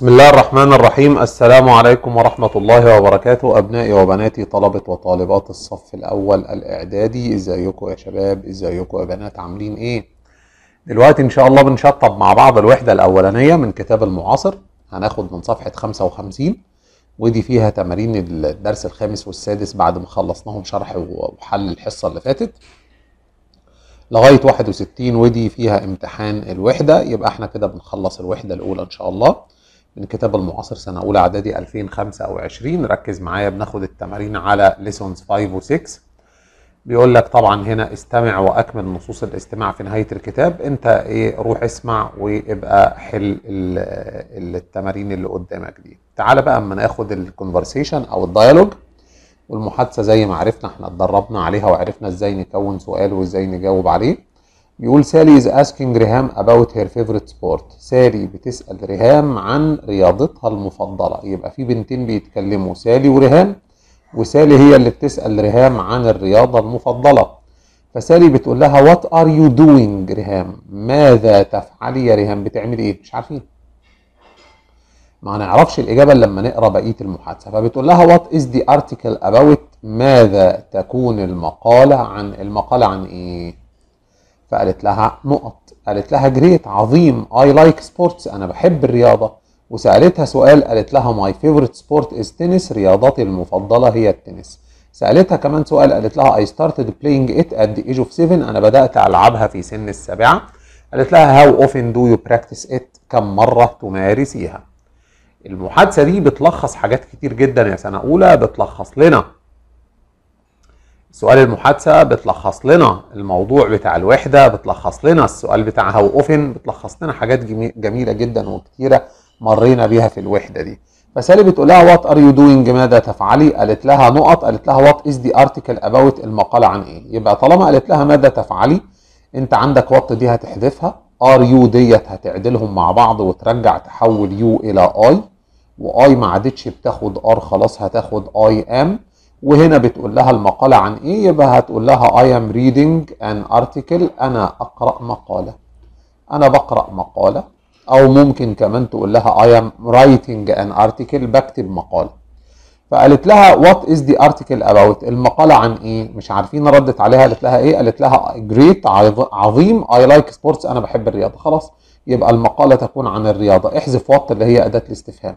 بسم الله الرحمن الرحيم السلام عليكم ورحمة الله وبركاته أبنائي وبناتي طلبة وطالبات الصف الأول الإعدادي إزيكم يا شباب إزيكم يا بنات عاملين إيه دلوقتي إن شاء الله بنشطب مع بعض الوحدة الأولانية من كتاب المعاصر هناخد من صفحة 55 ودي فيها تمارين الدرس الخامس والسادس بعد ما خلصناهم شرح وحل الحصة اللي فاتت لغاية 61 ودي فيها امتحان الوحدة يبقى احنا كده بنخلص الوحدة الأولى إن شاء الله الكتاب المعاصر سنه اولى اعدادي 2025 ركز معايا بناخد التمارين على ليسونز 5 و6 بيقول لك طبعا هنا استمع واكمل نصوص الاستماع في نهايه الكتاب انت ايه روح اسمع ويبقى حل التمارين اللي قدامك دي تعال بقى اما ناخد الكونفرسيشن او الديالوج والمحادثه زي ما عرفنا احنا اتدربنا عليها وعرفنا ازاي نكون سؤال وازاي نجاوب عليه يقول سالي از اسكينج ريهام اباوت هير فيفورت سبورت سالي بتسأل ريهام عن رياضتها المفضلة يبقى في بنتين بيتكلموا سالي وريهام وسالي هي اللي بتسأل ريهام عن الرياضة المفضلة فسالي بتقول لها وات ار يو دوينج ريهام ماذا تفعلي يا ريهام بتعملي ايه مش عارفين ما هنعرفش الإجابة لما نقرأ بقية المحادثة فبتقول لها وات از ذا ارتكل اباوت ماذا تكون المقالة عن المقالة عن ايه فقالت لها نقط قالت لها جريت عظيم اي لايك سبورتس انا بحب الرياضه وسالتها سؤال قالت لها ماي فيفورت سبورت از تنس رياضتي المفضله هي التنس سالتها كمان سؤال قالت لها اي ستارتد بلاينج ات ات ايج اوف 7 انا بدات العبها في سن السابعه قالت لها هاو اوفن دو يو براكتس ات كم مره تمارسيها المحادثه دي بتلخص حاجات كتير جدا يا سنه اولى بتلخص لنا سؤال المحادثة بتلخص لنا الموضوع بتاع الوحدة بتلخص لنا السؤال بتاع هاو اوفن بتلخص لنا حاجات جميلة جدا وكتيرة مرينا بيها في الوحدة دي فسالي بتقول لها وات ار يو دوينج ماذا تفعلي قالت لها نقط قالت لها وات از دي ارتكل اباوت المقالة عن ايه يبقى طالما قالت لها ماذا تفعلي انت عندك وات دي هتحذفها ار يو ديت هتعدلهم مع بعض وترجع تحول يو الى اي واي ما عادتش بتاخد ار خلاص هتاخد اي ام وهنا بتقول لها المقالة عن ايه يبقى هتقول لها I am reading an article انا اقرأ مقالة انا بقرأ مقالة او ممكن كمان تقول لها I am writing an article بكتب مقالة فقالت لها what is the article about المقالة عن ايه مش عارفين ردت عليها قالت لها ايه قالت لها great عظيم I like sports انا بحب الرياضة خلاص يبقى المقالة تكون عن الرياضة احذف what اللي هي أداة الاستفهام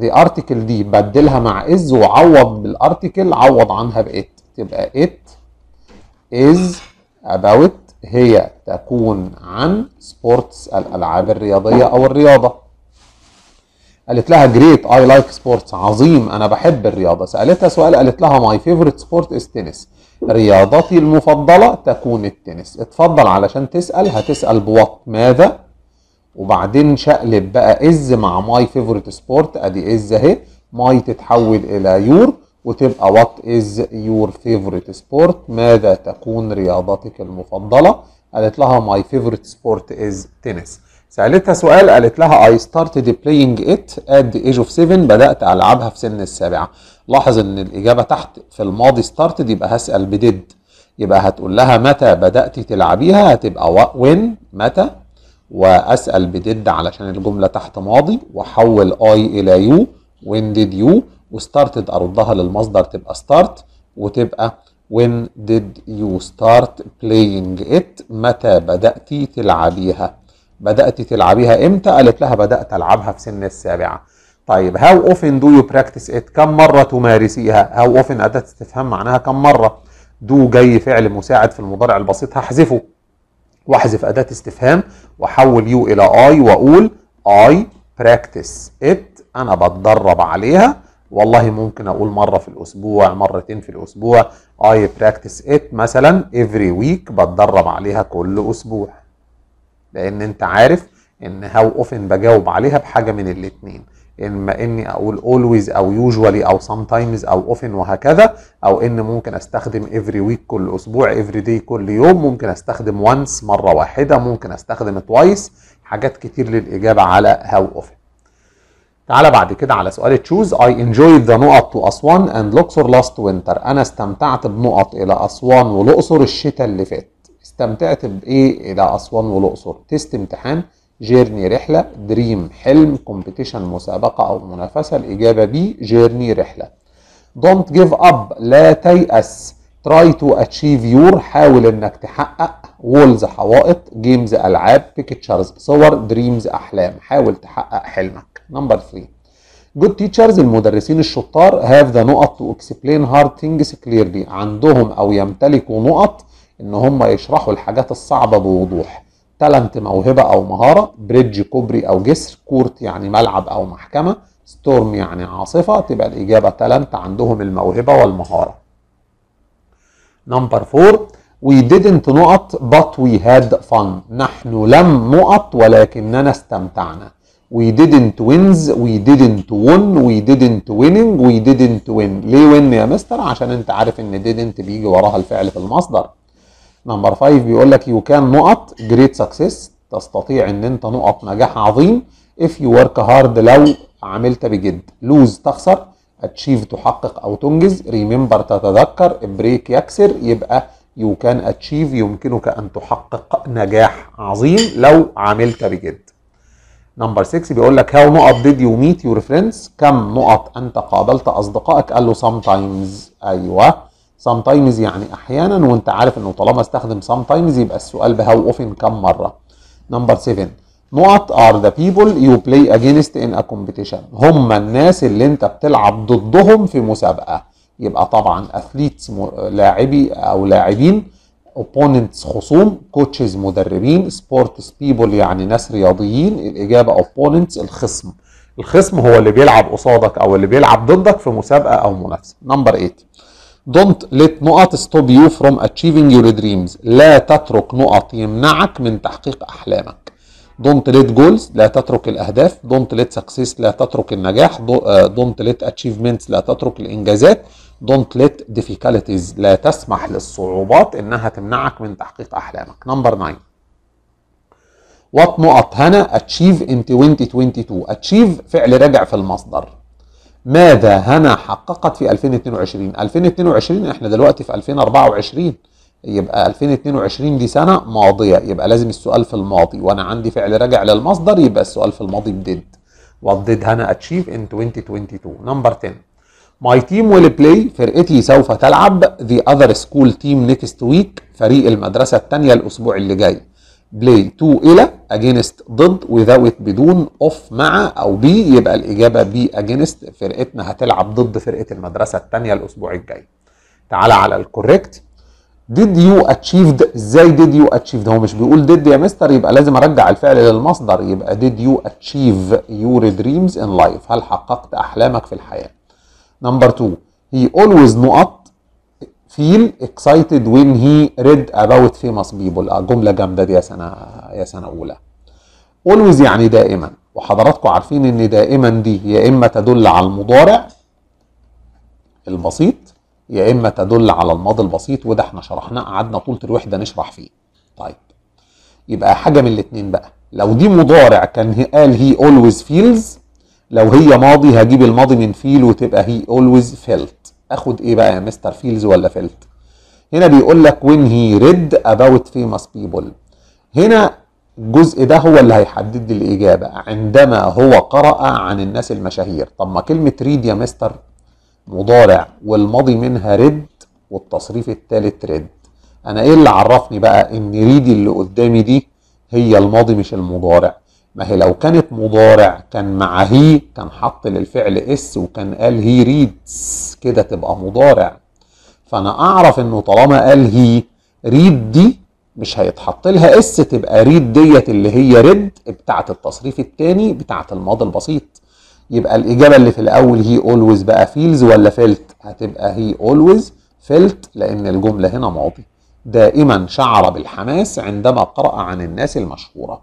the article دي بدلها مع is وعوض بالارتكل عوض عنها ب it تبقى it is about هي تكون عن سبورتس الالعاب الرياضيه او الرياضه قالت لها جريت اي لايك سبورتس عظيم انا بحب الرياضه سالتها سؤال قالت لها ماي فيفورت sport از تنس رياضتي المفضله تكون التنس اتفضل علشان تسال هتسال بوات ماذا وبعدين شقلب بقى از مع ماي فيفورت سبورت ادي از اهي ماي تتحول الى يور وتبقى وات از يور فيفورت سبورت ماذا تكون رياضتك المفضله قالت لها ماي فيفورت سبورت از تنس سالتها سؤال قالت لها اي ستارتد بلاينج ات اد ايج اوف 7 بدات العبها في سن السابعه لاحظ ان الاجابه تحت في الماضي ستارتد يبقى هسال بديد يبقى هتقول لها متى بدات تلعبيها هتبقى وين متى واسال بديد علشان الجمله تحت ماضي واحول اي الى يو وين ديد يو وستارتد اردها للمصدر تبقى ستارت وتبقى when did you start playing it متى بدأتي تلعبيها بدأت تلعبيها امتى قالت لها بدأت ألعبها في سن السابعة طيب how often do you practice it كم مرة تمارسيها how often أداة استفهام معناها كم مرة do جاي فعل مساعد في المضارع البسيط هحذفه واحذف اداه استفهام واحول يو الى اي واقول اي براكتس ات انا بتدرب عليها والله ممكن اقول مره في الاسبوع مرتين في الاسبوع اي براكتس ات مثلا افري ويك بتدرب عليها كل اسبوع لان انت عارف ان هاو اوفن بجاوب عليها بحاجه من الاتنين اما اني اقول always او usually او sometimes او اوفن وهكذا او ان ممكن استخدم every week كل اسبوع every day كل يوم ممكن استخدم once مره واحده ممكن استخدم twice حاجات كتير للاجابه على هاو اوفن تعالى بعد كده على سؤال تشوز I enjoyed the نقط to أسوان and لوكسور last winter أنا استمتعت بنقط إلى أسوان والأقصر الشتاء اللي فات استمتعت بإيه إلى أسوان والأقصر تيست امتحان جيرني رحلة دريم حلم كومبيتيشن مسابقة أو منافسة الإجابة بي جيرني رحلة don't give up لا تيأس try to achieve your حاول انك تحقق وولز حوائط جيمز ألعاب بيكتشرز صور دريمز أحلام حاول تحقق حلمك نمبر 3 جود تيتشرز المدرسين الشطار هاف ذا نقط تو اكسبلين هارد ثينجز كليرلي عندهم او يمتلكوا نقط ان هم يشرحوا الحاجات الصعبه بوضوح تالنت موهبه او مهاره بريدج كوبري او جسر كورت يعني ملعب او محكمه ستورم يعني عاصفه تبقى الاجابه تالنت عندهم الموهبه والمهاره نمبر فور we didn't نقط but we had fun نحن لم نقط ولكننا استمتعنا we didn't wins we didn't won we didn't winning we didn't win ليه win يا مستر عشان انت عارف ان didn't بيجي وراها الفعل في المصدر نمبر 5 بيقول لك يو كان نقط جريت سكسس تستطيع ان انت نقط نجاح عظيم اف يو ورك هارد لو عملت بجد لوز تخسر اتشيف تحقق او تنجز ريمبر تتذكر بريك يكسر يبقى يو كان اتشيف يمكنك ان تحقق نجاح عظيم لو عملت بجد نمبر 6 بيقول لك هاو نقط ديد يو ميت يور فريندز كم نقط انت قابلت اصدقائك قال له سام تايمز ايوه سام تايمز يعني احيانا وانت عارف انه طالما استخدم سام تايمز يبقى السؤال بهاو اوفن كم مره نمبر 7 نقط ار ذا بيبل يو بلاي اجينست ان ا كومبيتيشن هم الناس اللي انت بتلعب ضدهم في مسابقه يبقى طبعا اثليتس لاعبي او لاعبين اوبوننتس خصوم كوتشز مدربين سبورتس بيبل يعني ناس رياضيين الاجابه اوبوننتس الخصم الخصم هو اللي بيلعب قصادك او اللي بيلعب ضدك في مسابقه او منافسه نمبر 8 Don't let نقط stop you from achieving your dreams. لا تترك نقط يمنعك من تحقيق أحلامك. Don't let goals لا تترك الأهداف. Don't let success لا تترك النجاح. آه، don't let achievements لا تترك الإنجازات. Don't let difficulties لا تسمح للصعوبات إنها تمنعك من تحقيق أحلامك. Number 9 What نقط هنا achieve in 2022 achieve فعل راجع في المصدر ماذا هنا حققت في 2022 2022 احنا دلوقتي في 2024 يبقى 2022 دي سنة ماضية يبقى لازم السؤال في الماضي وأنا عندي فعل راجع للمصدر يبقى السؤال في الماضي بديد What did هنا achieve in 2022 نمبر 10 My team will play فرقتي سوف تلعب The other school team next week فريق المدرسة الثانية الأسبوع اللي جاي Play 2 إلى against ضد without بدون of مع او بي يبقى الاجابه بي against فرقتنا هتلعب ضد فرقه المدرسه الثانيه الاسبوع الجاي. تعالى على الكوريكت did you achieved ازاي did you achieved هو مش بيقول did يا مستر يبقى لازم ارجع الفعل للمصدر يبقى did you achieve your dreams in life هل حققت احلامك في الحياه. نمبر 2 هي always نقط feel excited when he read about famous people آه، جمله جامده دي يا سنه يا سنه اولى اولويز يعني دائما وحضراتكم عارفين ان دائما دي يا اما تدل على المضارع البسيط يا اما تدل على الماضي البسيط وده احنا شرحناه قعدنا طول الوحده نشرح فيه طيب يبقى حاجه من الاثنين بقى لو دي مضارع كان قال هي اولويز فيلز لو هي ماضي هجيب الماضي من فيل وتبقى هي اولويز فيلت اخد ايه بقى يا مستر فيلز ولا فيلت هنا بيقول لك when he read about famous people هنا الجزء ده هو اللي هيحدد لي الإجابة عندما هو قرأ عن الناس المشاهير طب ما كلمة ريد يا مستر مضارع والماضي منها ريد والتصريف الثالث ريد أنا إيه اللي عرفني بقى إن ريد اللي قدامي دي هي الماضي مش المضارع ما هي لو كانت مضارع كان مع هي كان حط للفعل اس وكان قال هي ريدز كده تبقى مضارع فانا اعرف انه طالما قال هي ريد دي مش هيتحط لها اس تبقى ريد ديت اللي هي ريد بتاعه التصريف الثاني بتاعه الماضي البسيط يبقى الاجابه اللي في الاول هي اولويز بقى فيلز ولا فيلت هتبقى هي اولويز فيلت لان الجمله هنا ماضي دائما شعر بالحماس عندما قرأ عن الناس المشهورة.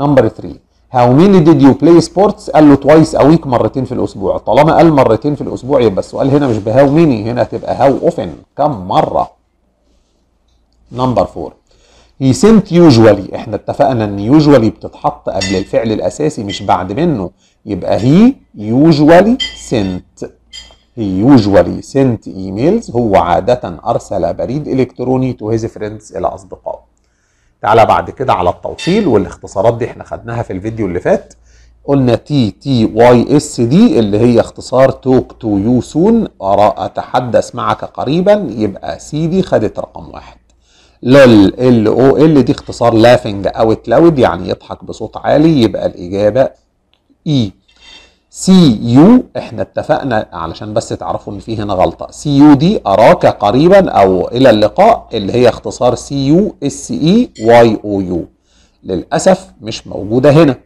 نمبر 3 هاو ميني ديد يو بلاي سبورتس؟ قال له توايس اويك مرتين في الاسبوع، طالما قال مرتين في الاسبوع يبقى السؤال هنا مش بهاو ميني هنا تبقى هاو اوفن كم مرة؟ نمبر 4 هي سنت يوجوالي احنا اتفقنا ان يوجوالي بتتحط قبل الفعل الاساسي مش بعد منه يبقى هي يوجوالي سنت هي يوجوالي سنت ايميلز هو عادة ارسل بريد الكتروني تو هيز فريندز الى اصدقائه تعالى بعد كده على التوصيل والاختصارات دي احنا خدناها في الفيديو اللي فات قلنا تي تي واي اس دي اللي هي اختصار توك تو يو سون اتحدث معك قريبا يبقى سي دي خدت رقم واحد لول ال او ال دي اختصار لافنج اوت لاود يعني يضحك بصوت عالي يبقى الاجابه اي سي يو احنا اتفقنا علشان بس تعرفوا ان في هنا غلطه سي يو دي اراك قريبا او الى اللقاء اللي هي اختصار سي يو اس اي واي او يو للاسف مش موجوده هنا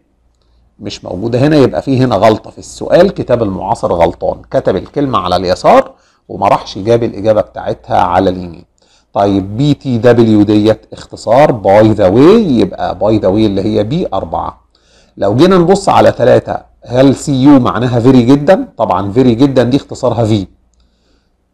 مش موجوده هنا يبقى في هنا غلطه في السؤال كتاب المعاصر غلطان كتب الكلمه على اليسار وما راحش جاب الاجابه بتاعتها على اليمين طيب بي تي دبليو ديت اختصار باي ذا واي يبقى باي ذا واي اللي هي بي 4 لو جينا نبص على 3 هل سي يو معناها فيري جدا طبعا فيري جدا دي اختصارها في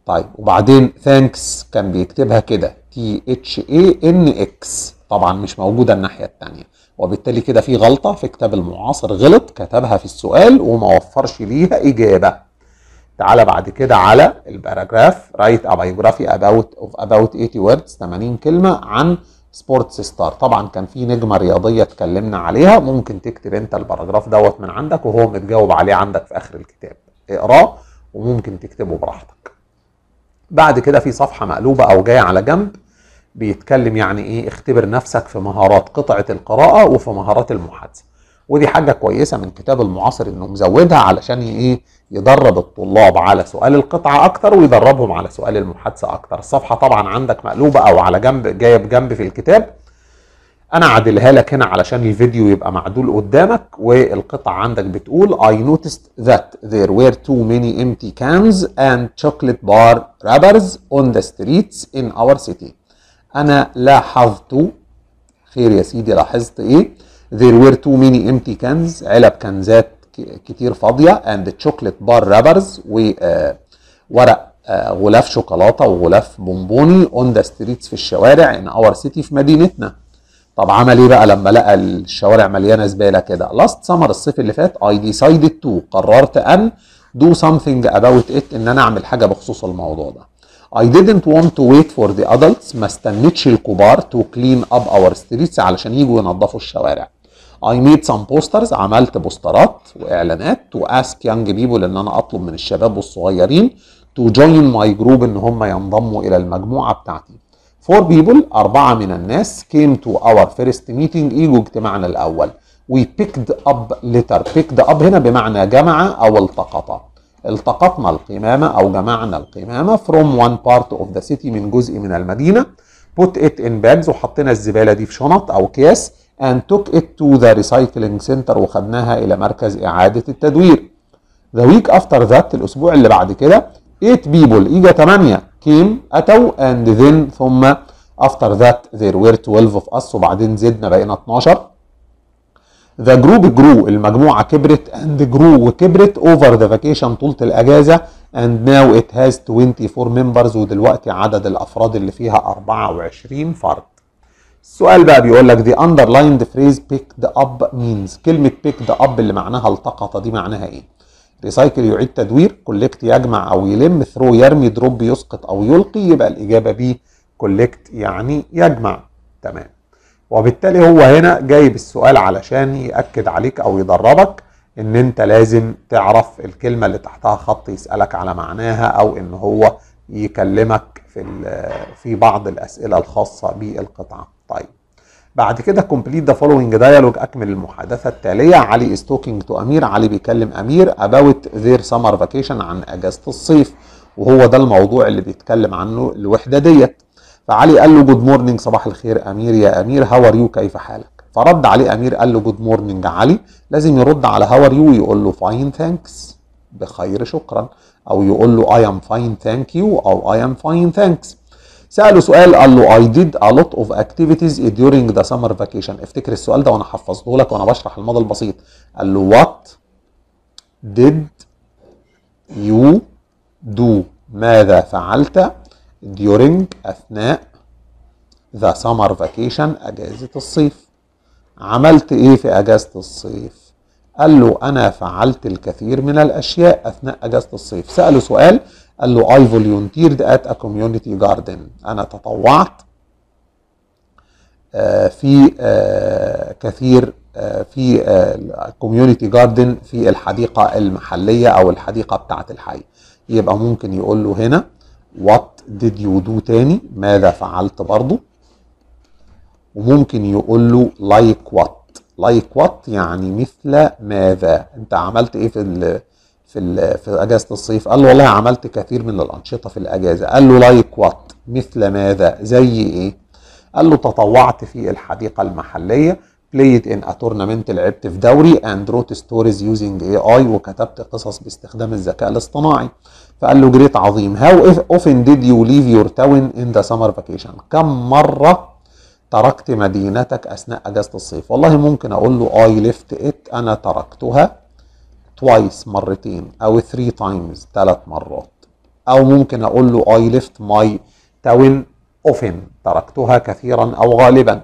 طيب وبعدين ثانكس كان بيكتبها كده تي اتش اي ان اكس طبعا مش موجوده الناحيه الثانيه وبالتالي كده في غلطه في كتاب المعاصر غلط كتبها في السؤال وما وفرش ليها اجابه تعالى بعد كده على الباراجراف رايت ا بايوجرافي اباوت اوف اباوت 80 ووردز 80 كلمه عن سبورتس ستار طبعا كان في نجمه رياضيه اتكلمنا عليها ممكن تكتب انت الباراجراف دوت من عندك وهو متجاوب عليه عندك في اخر الكتاب اقراه وممكن تكتبه براحتك بعد كده في صفحه مقلوبه او جايه على جنب بيتكلم يعني ايه اختبر نفسك في مهارات قطعه القراءه وفي مهارات المحادثه ودي حاجه كويسه من كتاب المعاصر انه مزودها علشان ايه يدرب الطلاب على سؤال القطعة أكتر ويدربهم على سؤال المحادثة أكتر الصفحة طبعا عندك مقلوبة أو على جنب جاية بجنب في الكتاب أنا عادلها لك هنا علشان الفيديو يبقى معدول قدامك والقطعة عندك بتقول I noticed that there were too many empty cans and chocolate bar wrappers on the streets in our city أنا لاحظت خير يا سيدي لاحظت إيه there were too many empty cans علب كنزات كتير فاضيه اند تشوكلت بار رابرز وورق غلاف شوكولاته وغلاف بونبوني اون ذا ستريتس في الشوارع ان اور سيتي في مدينتنا طب عمل ايه بقى لما لقى الشوارع مليانه زباله كده لاست سمر الصيف اللي فات اي ديسايدد تو قررت ان دو سمثينج اباوت ات ان انا اعمل حاجه بخصوص الموضوع ده I didn't want to wait for the adults ما استنيتش الكبار to clean up our streets علشان يجوا ينظفوا الشوارع I made some posters عملت بوسترات واعلانات واسك يانج بيبول ان انا اطلب من الشباب والصغيرين to join my group ان هم ينضموا الى المجموعه بتاعتي. Four people اربعه من الناس came to our first meeting ايجوا اجتماعنا الاول. We picked up letter. picked up هنا بمعنى جمع او التقط. التقطنا القمامه او جمعنا القمامه from one part of the city من جزء من المدينه. put it in bags وحطينا الزباله دي في شنط او كياس and took it to the recycling center وخدناها إلى مركز إعادة التدوير. The week after that الأسبوع اللي بعد كده 8 people إجا 8 came أتوا and then ثم after that there were 12 of us وبعدين زدنا بقينا 12. The group grew المجموعة كبرت and grew وكبرت over the vacation طولة الأجازة and now it has 24 members ودلوقتي عدد الأفراد اللي فيها 24 فرد. السؤال بقى بيقول لك the underlined phrase picked up means كلمة picked up اللي معناها التقط دي معناها ايه؟ ريسايكل يعيد تدوير كولكت يجمع او يلم ثرو يرمي دروب يسقط او يلقي يبقى الاجابه بي كولكت يعني يجمع تمام وبالتالي هو هنا جايب السؤال علشان ياكد عليك او يدربك ان انت لازم تعرف الكلمه اللي تحتها خط يسالك على معناها او ان هو يكلمك في في بعض الاسئله الخاصه بالقطعه طيب بعد كده كومبليت ذا فولوينج dialogue اكمل المحادثه التاليه علي talking تو امير علي بيكلم امير اباوت their summer فاكيشن عن اجازه الصيف وهو ده الموضوع اللي بيتكلم عنه الوحده ديت فعلي قال له جود مورنينج صباح الخير امير يا امير هاو ار يو كيف حالك فرد عليه امير قال له جود مورنينج علي لازم يرد على هاو ار يو ويقول له فاين ثانكس بخير شكرا او يقول له I am fine thank you او I am fine thanks سأله سؤال قال له I did a lot of activities during the summer vacation افتكر السؤال ده وانا حفظته لك وانا بشرح الماضي البسيط قال له what did you do ماذا فعلت during اثناء the summer vacation اجازة الصيف عملت ايه في اجازة الصيف قال له أنا فعلت الكثير من الأشياء أثناء أجازة الصيف سأله سؤال قال له I volunteered at a community garden أنا تطوعت آه، في آه، كثير آه، في الكوميونتي جاردن في الحديقة المحلية أو الحديقة بتاعة الحي يبقى ممكن يقول له هنا what did you do تاني ماذا فعلت برضه وممكن يقول له like what لايك like وات يعني مثل ماذا انت عملت ايه في الـ في الـ في اجازه الصيف قال له والله عملت كثير من الانشطه في الاجازه قال له لايك like وات مثل ماذا زي ايه قال له تطوعت في الحديقه المحليه played in a tournament لعبت في دوري and wrote stories using AI وكتبت قصص باستخدام الذكاء الاصطناعي فقال له جريت عظيم how often did you leave your town in the summer vacation كم مرة تركت مدينتك أثناء أجازة الصيف والله ممكن أقول له I left it أنا تركتها توايس مرتين أو ثري تايمز ثلاث مرات أو ممكن أقول له I left my town often تركتها كثيرا أو غالبا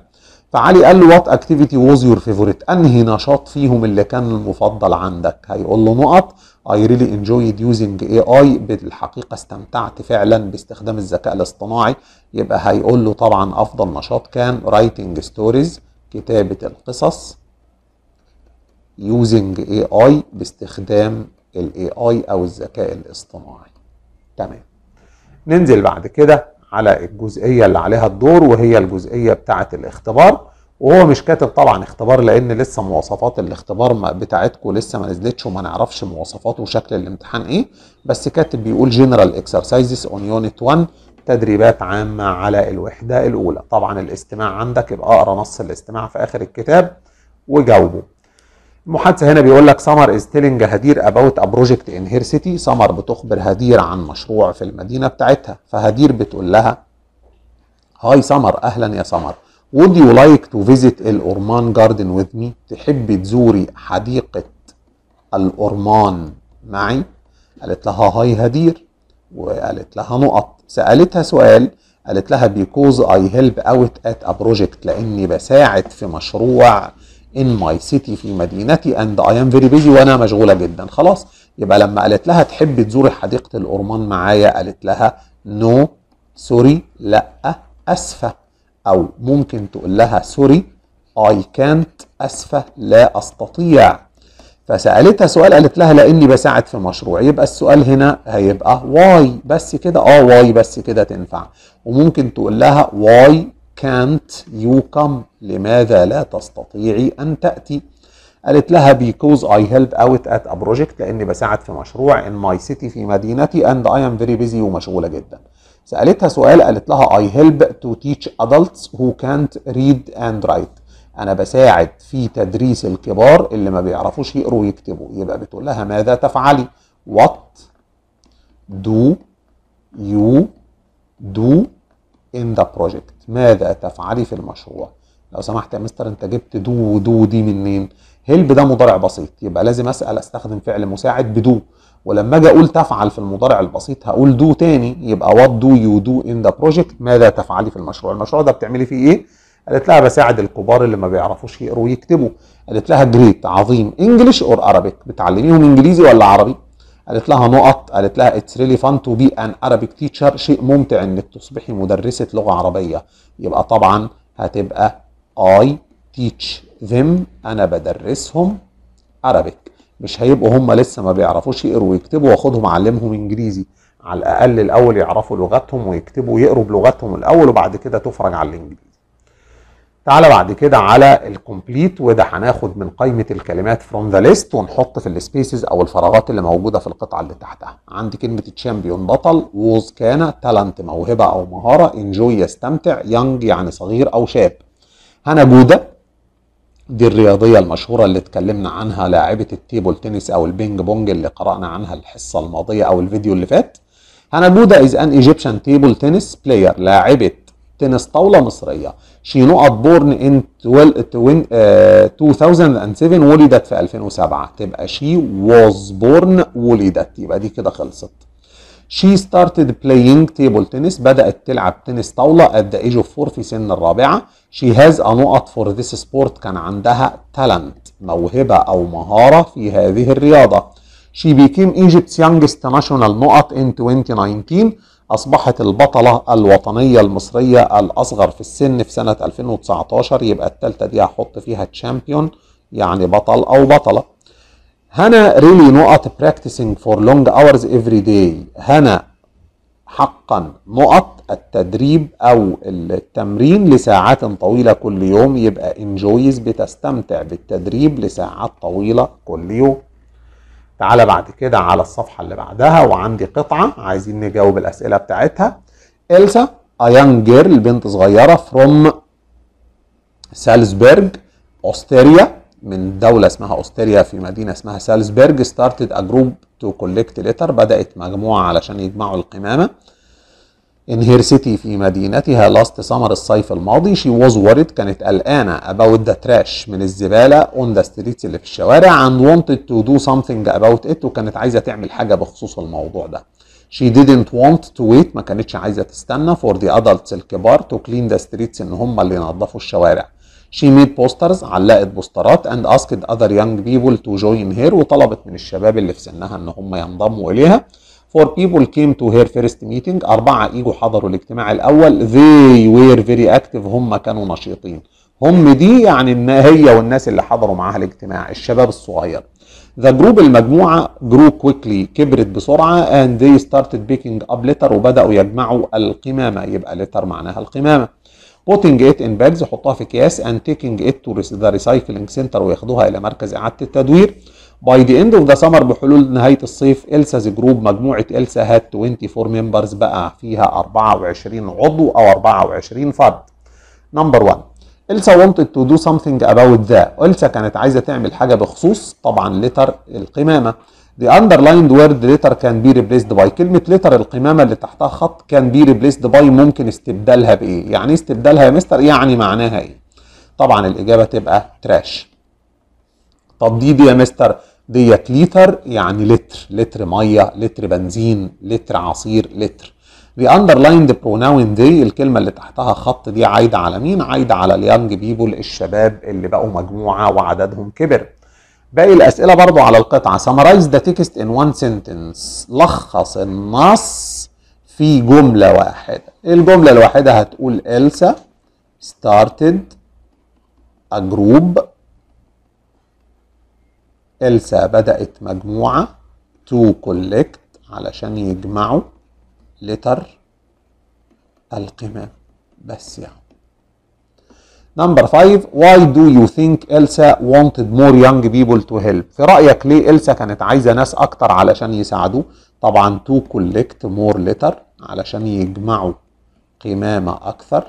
فعلي قال له وات اكتيفيتي ووز يور فيفورت انهي نشاط فيهم اللي كان المفضل عندك هيقول له نقط اي ريلي انجويد يوزنج اي اي بالحقيقه استمتعت فعلا باستخدام الذكاء الاصطناعي يبقى هيقول له طبعا افضل نشاط كان رايتنج ستوريز كتابه القصص يوزنج اي اي باستخدام الاي اي او الذكاء الاصطناعي تمام ننزل بعد كده على الجزئيه اللي عليها الدور وهي الجزئيه بتاعه الاختبار وهو مش كاتب طبعا اختبار لان لسه مواصفات الاختبار بتاعتكم لسه ما نزلتش وما نعرفش مواصفاته وشكل الامتحان ايه بس كاتب بيقول جنرال اكسرسايزز اون يونت 1 تدريبات عامه على الوحده الاولى طبعا الاستماع عندك يبقى اقرا نص الاستماع في اخر الكتاب وجاوبه المحادثه هنا بيقول لك سمر از تيلينج هدير اباوت ا بروجكت ان هير سيتي سمر بتخبر هدير عن مشروع في المدينه بتاعتها فهدير بتقول لها هاي سمر اهلا يا سمر would you like to visit الاورمان جاردن with me تحبي تزوري حديقه الاورمان معي قالت لها هاي هدير وقالت لها نقط سالتها سؤال قالت لها because I help out at a project لاني بساعد في مشروع in my city في مدينتي and I am very busy وانا مشغوله جدا خلاص يبقى لما قالت لها تحبي تزوري حديقه الأورمان معايا قالت لها no سوري لا اسفه او ممكن تقول لها سوري I can't اسفه لا استطيع فسالتها سؤال قالت لها لاني بساعد في مشروع يبقى السؤال هنا هيبقى واي بس كده اه واي بس كده تنفع وممكن تقول لها واي can't you come لماذا لا تستطيعي أن تأتي قالت لها because I help out at a project لأني بساعد في مشروع in my city في مدينتي and I am very busy ومشغولة جدا سألتها سؤال قالت لها I help to teach adults who can't read and write أنا بساعد في تدريس الكبار اللي ما بيعرفوش يقروا ويكتبوا يبقى بتقول لها ماذا تفعلي what do you do in the project ماذا تفعلي في المشروع لو سمحت يا مستر انت جبت دو ودو دي منين هلب ده مضارع بسيط يبقى لازم اسال استخدم فعل مساعد بدو ولما اجي اقول تفعل في المضارع البسيط هقول دو تاني يبقى وات دو يو دو ان ذا بروجكت ماذا تفعلي في المشروع المشروع ده بتعملي فيه ايه قالت لها بساعد الكبار اللي ما بيعرفوش يقروا ويكتبوا قالت لها جريت عظيم انجلش اور عربيك بتعلميهم انجليزي ولا عربي قالت لها نقط قالت لها اتس ريلي فان تو بي ان ارابيك تيتشر شيء ممتع انك تصبحي مدرسه لغه عربيه يبقى طبعا هتبقى اي تيتش ذم انا بدرسهم عربيك مش هيبقوا هم لسه ما بيعرفوش يقروا ويكتبوا واخدهم اعلمهم انجليزي على الاقل الاول يعرفوا لغتهم ويكتبوا ويقروا بلغتهم الاول وبعد كده تفرج على الانجليزي تعالى بعد كده على الكومبليت وده هناخد من قائمه الكلمات فروم ذا ليست ونحط في السبيسز او الفراغات اللي موجوده في القطعه اللي تحتها عندي كلمه تشامبيون بطل ووز كان تالنت موهبه او مهاره انجوي يستمتع يانج يعني صغير او شاب هنا جوده دي الرياضيه المشهوره اللي اتكلمنا عنها لاعبه التيبل تنس او البينج بونج اللي قرانا عنها الحصه الماضيه او الفيديو اللي فات هنا جوده از ان ايجيبشن تيبل تنس بلاير لاعبه تنس طاوله مصريه شينو بورن ان 2007 ولدت في 2007 تبقى شي واز بورن ولدت يبقى دي كده خلصت شي ستارتد بلاينج تيبل تنس بدأت تلعب تنس طاولة at the age of 4 في سن الرابعة شي هاز a نقط for this sport كان عندها talent موهبة أو مهارة في هذه الرياضة شي became Egypt's youngest national نقط in 2019 أصبحت البطلة الوطنية المصرية الأصغر في السن في سنة 2019 يبقى التالتة دي هحط فيها تشامبيون يعني بطل أو بطلة هنا ريلي نقط practicing فور لونج اورز افري داي هنا حقا نقط التدريب أو التمرين لساعات طويلة كل يوم يبقى انجويز بتستمتع بالتدريب لساعات طويلة كل يوم تعالى بعد كده على الصفحة اللي بعدها وعندي قطعة عايزين نجاوب الأسئلة بتاعتها إلسا A young girl بنت صغيرة from سالزبرج أوستريا من دولة اسمها أوستريا في مدينة اسمها سالزبرج started a group to collect letter بدأت مجموعة علشان يجمعوا القمامة In her city في مدينتها last summer الصيف الماضي she was worried كانت قلقانة about the trash من الزبالة on the streets اللي في الشوارع and wanted to do something about it وكانت عايزة تعمل حاجة بخصوص الموضوع ده. She didn't want to wait ما كانتش عايزة تستنى for the adults الكبار to clean the streets ان هم اللي ينظفوا الشوارع. She made posters علقت بوسترات and asked other young people to join her وطلبت من الشباب اللي في سنها ان هم ينضموا اليها. Four people came to her first meeting أربعة ايجو حضروا الاجتماع الأول they were very active هم كانوا نشيطين هم دي يعني هي والناس اللي حضروا معاها الاجتماع الشباب الصغير ذا جروب المجموعة جرو كويكلي كبرت بسرعة and they started picking up litter وبدأوا يجمعوا القمامة يبقى litter معناها القمامة putting it in bags حطها في اكياس and taking it to the recycling center وياخدوها إلى مركز إعادة التدوير باي دي اند اوف ذا سمر بحلول نهايه الصيف الساز جروب مجموعه السا هات 24 ممبرز بقى فيها 24 عضو او 24 فرد نمبر 1 إلسا wanted to do something about ذا إلسا كانت عايزة تعمل حاجة بخصوص طبعا لتر القمامة. The underlined word letter can be replaced by كلمة letter القمامة اللي تحتها خط can be replaced by ممكن استبدالها بإيه؟ يعني استبدالها يا مستر؟ يعني معناها إيه؟ طبعا الإجابة تبقى trash. دي يا مستر ديت لتر يعني لتر لتر ميه لتر بنزين لتر عصير لتر The underlined pronoun they الكلمة اللي تحتها خط دي عايدة على مين؟ عايدة على اليانج بيبول الشباب اللي بقوا مجموعة وعددهم كبر. باقي الأسئلة برضو على القطعة summarize the text in one sentence لخص النص في جملة واحدة. الجملة الواحدة هتقول إلسا started a group إلسا بدأت مجموعة to collect علشان يجمعوا لتر القمام بس يعني نمبر 5 why do you think Elsa wanted more young people to help في رأيك ليه إلسا كانت عايزة ناس أكتر علشان يساعدوه طبعا to collect more letter علشان يجمعوا قمامة أكثر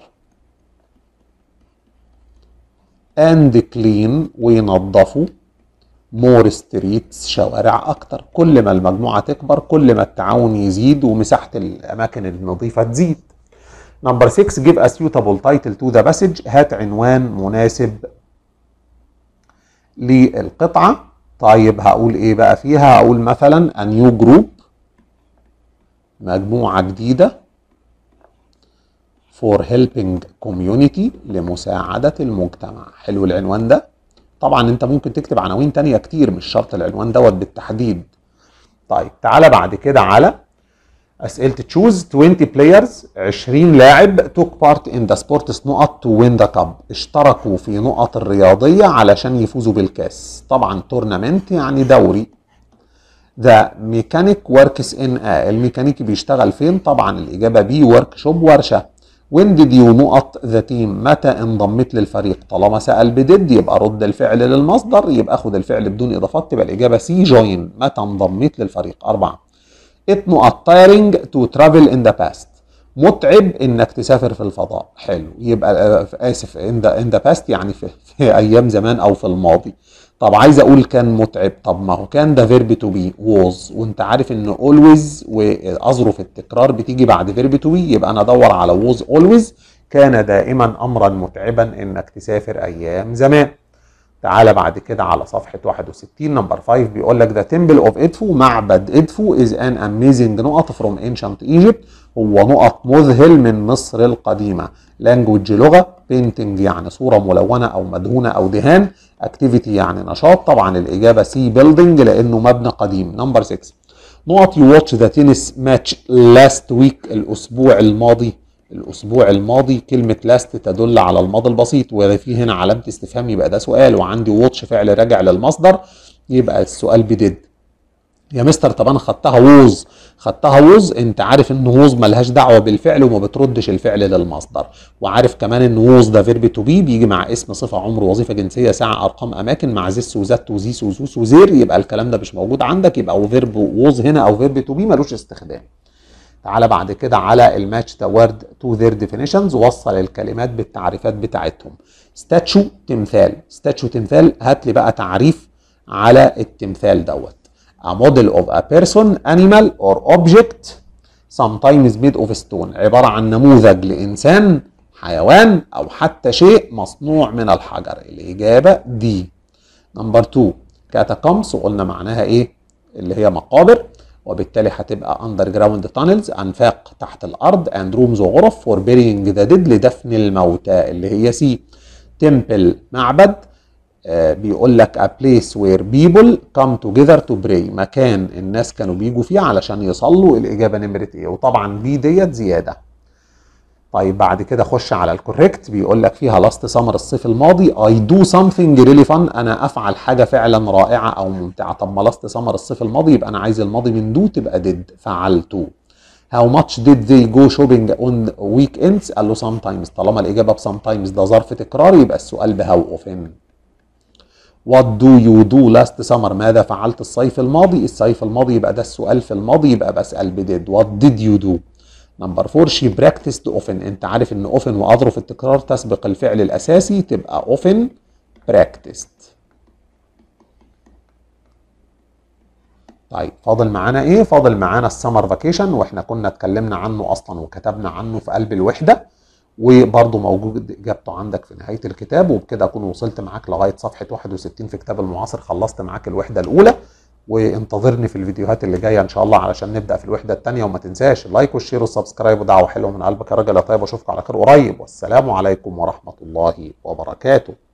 and clean وينظفوا مور ستريتس شوارع اكتر كل ما المجموعه تكبر كل ما التعاون يزيد ومساحه الاماكن النظيفه تزيد نمبر 6 جيف ا سيوتابل تايتل تو ذا باسج هات عنوان مناسب للقطعه طيب هقول ايه بقى فيها هقول مثلا ا نيو جروب مجموعه جديده فور هيلبينج كوميونيتي لمساعده المجتمع حلو العنوان ده طبعا انت ممكن تكتب عناوين تانية كتير مش شرط العنوان دوت بالتحديد طيب تعالى بعد كده على اسئله تشوز 20 بلايرز 20 لاعب توك بارت ان ذا سبورتس نقط تو وين ذا كاب اشتركوا في نقط الرياضيه علشان يفوزوا بالكاس طبعا تورنمنت يعني دوري ذا ميكانيك وركس ان ا الميكانيكي بيشتغل فين طبعا الاجابه بي ورك شوب ورشه when did you نقط the team متى انضمت للفريق طالما سأل بديد يبقى رد الفعل للمصدر يبقى خد الفعل بدون إضافات تبقى الإجابة سي جوين متى انضمت للفريق أربعة it نقط tiring to travel in the past متعب انك تسافر في الفضاء حلو يبقى آه، اسف ان ذا ان ذا باست يعني في, في ايام زمان او في الماضي طب عايز اقول كان متعب طب ما هو كان ده فيرب تو بي ووز وانت عارف ان اولويز واظرف التكرار بتيجي بعد فيرب تو بي يبقى انا ادور على ووز اولويز كان دائما امرا متعبا انك تسافر ايام زمان تعالى بعد كده على صفحة 61 نمبر 5 بيقول لك ذا تمبل اوف ادفو معبد ادفو از ان اميزنج نقط فروم انشنت ايجيبت هو نقط مذهل من مصر القديمة لانجوج لغة بينتنج يعني صوره ملونه او مدهونه او دهان اكتيفيتي يعني نشاط طبعا الاجابه سي بيلدينج لانه مبنى قديم نمبر 6 نقط يو واتش ذا تنس ماتش لاست ويك الاسبوع الماضي الاسبوع الماضي كلمه لاست تدل على الماضي البسيط واذا في هنا علامه استفهام يبقى ده سؤال وعندي واتش فعل راجع للمصدر يبقى السؤال بديد يا مستر طب انا خدتها ووز خدتها ووز انت عارف ان ووز ملهاش دعوه بالفعل وما بتردش الفعل للمصدر وعارف كمان ان ووز ده فيرب تو بي بيجي مع اسم صفه عمر وظيفه جنسيه ساعه ارقام اماكن مع زس وزت وزيس وزوس وزير يبقى الكلام ده مش موجود عندك يبقى فيرب ووز هنا او فيرب تو بي ملوش استخدام تعالى بعد كده على الماتش ذا وورد تو ذير ديفينيشنز وصل الكلمات بالتعريفات بتاعتهم ستاتشو تمثال ستاتشو تمثال هات لي بقى تعريف على التمثال دوت a model of a person animal or object sometimes made of stone عبارة عن نموذج لإنسان حيوان أو حتى شيء مصنوع من الحجر الإجابة دي نمبر 2 كاتاكمس وقلنا معناها إيه اللي هي مقابر وبالتالي هتبقى اندر جراوند تانلز انفاق تحت الارض اند رومز وغرف فور بيرينج ذا ديد لدفن الموتى اللي هي سي تمبل معبد آه، بيقول لك a place where people come together to pray مكان الناس كانوا بيجوا فيه علشان يصلوا الاجابه نمره ايه وطبعا بي ديت زياده طيب بعد كده خش على الكوريكت بيقول لك فيها لاست سمر الصيف الماضي اي دو سمثينج ريلي فان انا افعل حاجه فعلا رائعه او ممتعه طب ما لاست سمر الصيف الماضي يبقى انا عايز الماضي من دو تبقى ديد فعلته How much did they go shopping on weekends؟ قال له sometimes طالما الإجابة ب sometimes ده ظرف تكرار يبقى السؤال ب how often. What do you do last summer؟ ماذا فعلت الصيف الماضي؟ الصيف الماضي يبقى ده السؤال في الماضي يبقى بسأل بديد. What did you do؟ نمبر 4 شي practiced اوفن انت عارف ان اوفن واظرف التكرار تسبق الفعل الاساسي تبقى اوفن براكتست طيب فاضل معانا ايه؟ فاضل معانا السمر فاكيشن واحنا كنا اتكلمنا عنه اصلا وكتبنا عنه في قلب الوحده. وبرضه موجود اجابته عندك في نهايه الكتاب وبكده اكون وصلت معاك لغايه صفحه 61 في كتاب المعاصر خلصت معاك الوحده الاولى وانتظرني في الفيديوهات اللي جايه ان شاء الله علشان نبدا في الوحده الثانيه وما تنساش اللايك والشير والسبسكرايب ودعوه حلوه من قلبك يا راجل يا طيب اشوفك على خير قريب والسلام عليكم ورحمه الله وبركاته